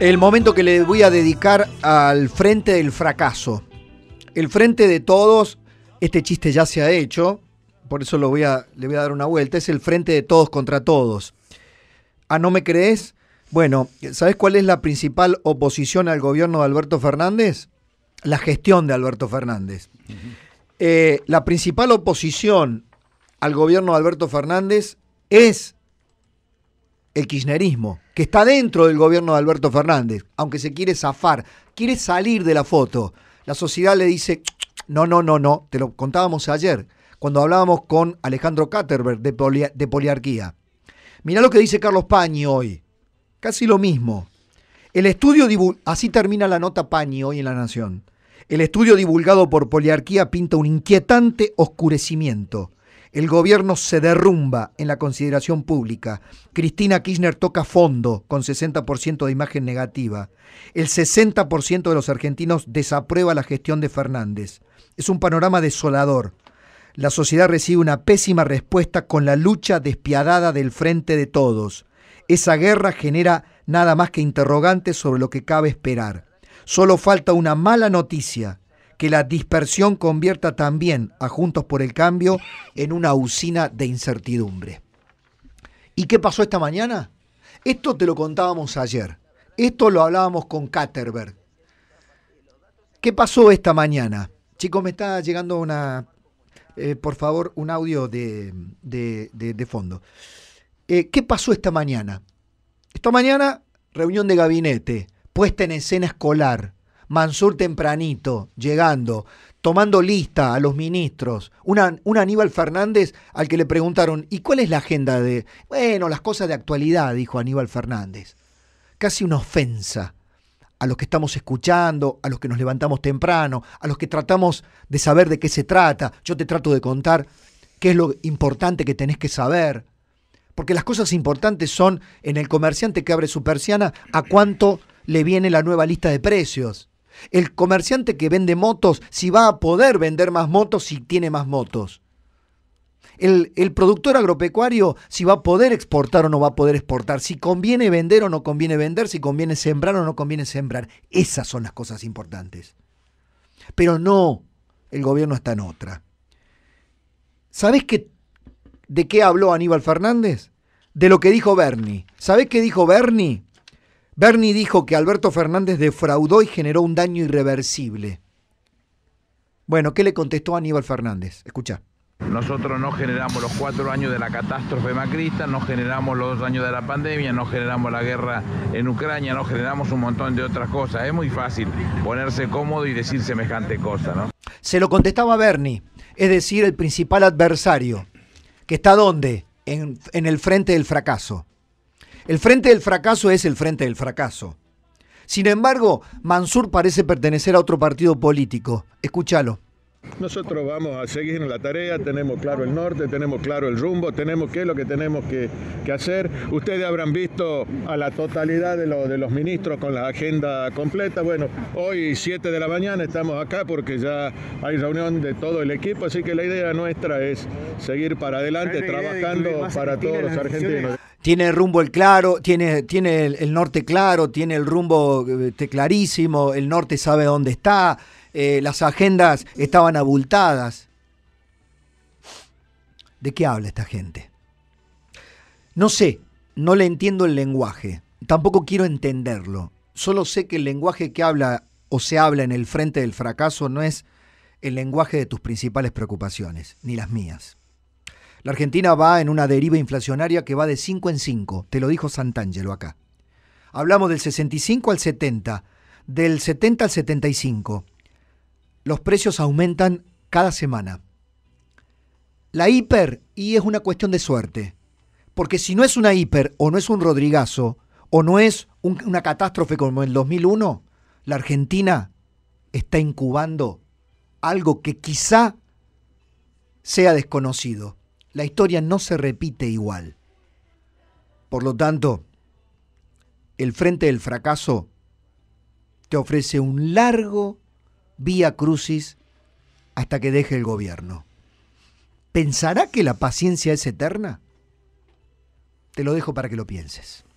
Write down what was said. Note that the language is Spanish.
El momento que le voy a dedicar al frente del fracaso. El frente de todos, este chiste ya se ha hecho, por eso lo voy a, le voy a dar una vuelta, es el frente de todos contra todos. ¿A ah, no me crees? Bueno, ¿sabes cuál es la principal oposición al gobierno de Alberto Fernández? La gestión de Alberto Fernández. Eh, la principal oposición al gobierno de Alberto Fernández es el kirchnerismo, que está dentro del gobierno de Alberto Fernández, aunque se quiere zafar, quiere salir de la foto. La sociedad le dice, no, no, no, no, te lo contábamos ayer, cuando hablábamos con Alejandro Katterberg de, de poliarquía. Mirá lo que dice Carlos Pañi hoy, casi lo mismo. El estudio, así termina la nota Pañi hoy en La Nación. El estudio divulgado por Poliarquía pinta un inquietante oscurecimiento el gobierno se derrumba en la consideración pública. Cristina Kirchner toca fondo con 60% de imagen negativa. El 60% de los argentinos desaprueba la gestión de Fernández. Es un panorama desolador. La sociedad recibe una pésima respuesta con la lucha despiadada del frente de todos. Esa guerra genera nada más que interrogantes sobre lo que cabe esperar. Solo falta una mala noticia que la dispersión convierta también a Juntos por el Cambio en una usina de incertidumbre. ¿Y qué pasó esta mañana? Esto te lo contábamos ayer. Esto lo hablábamos con Caterberg. ¿Qué pasó esta mañana? Chicos, me está llegando una. Eh, por favor, un audio de, de, fondo. Eh, ¿Qué pasó esta mañana? Esta mañana, reunión de gabinete, puesta en escena escolar, Mansur tempranito, llegando, tomando lista a los ministros. un Aníbal Fernández al que le preguntaron, ¿y cuál es la agenda de...? Bueno, las cosas de actualidad, dijo Aníbal Fernández. Casi una ofensa a los que estamos escuchando, a los que nos levantamos temprano, a los que tratamos de saber de qué se trata. Yo te trato de contar qué es lo importante que tenés que saber. Porque las cosas importantes son en el comerciante que abre su persiana a cuánto le viene la nueva lista de precios. El comerciante que vende motos, si va a poder vender más motos si tiene más motos. El, productor agropecuario, si va a poder exportar o no va a poder exportar, si conviene vender o no conviene vender, si conviene sembrar o no conviene sembrar. Esas son las cosas importantes. Pero no, el gobierno está en otra. ¿Sabés de qué habló Aníbal Fernández? De lo que dijo Bernie. ¿Sabés qué dijo Bernie? Bernie dijo que Alberto Fernández defraudó y generó un daño irreversible. Bueno, ¿qué le contestó Aníbal Fernández? Escucha. Nosotros no generamos los cuatro años de la catástrofe macrista, no generamos los dos años de la pandemia, no generamos la guerra en Ucrania, no generamos un montón de otras cosas. Es muy fácil ponerse cómodo y decir semejante cosa, ¿no? Se lo contestaba Bernie, es decir, el principal adversario, que está dónde? en el frente del fracaso. El frente del fracaso es el frente del fracaso. Sin embargo, Mansur parece pertenecer a otro partido político. Escúchalo. Nosotros vamos a seguir en la tarea, tenemos claro el norte, tenemos claro el rumbo, tenemos qué es lo que tenemos que, hacer. Ustedes habrán visto a la totalidad de, de, los ministros con la agenda completa. Bueno, hoy 7 de la mañana estamos acá porque ya hay reunión de todo el equipo, así que la idea nuestra es seguir para adelante trabajando para todos los argentinos tiene el rumbo el claro, tiene, tiene el, norte claro, tiene el rumbo este, clarísimo, el norte sabe dónde está, eh, las agendas estaban abultadas. ¿De qué habla esta gente? No sé, no le entiendo el lenguaje, tampoco quiero entenderlo, solo sé que el lenguaje que habla o se habla en el frente del fracaso no es el lenguaje de tus principales preocupaciones, ni las mías. La Argentina va en una deriva inflacionaria que va de 5 en 5, te lo dijo Santangelo acá. Hablamos del 65 al 70, del 70 al 75. Los precios aumentan cada semana. La hiper, y es una cuestión de suerte, porque si no es una hiper o no es un Rodrigazo o no es una catástrofe como el 2001, la Argentina está incubando algo que quizá sea desconocido la historia no se repite igual. Por lo tanto, el frente del fracaso te ofrece un largo vía crucis hasta que deje el gobierno. ¿Pensará que la paciencia es eterna? Te lo dejo para que lo pienses.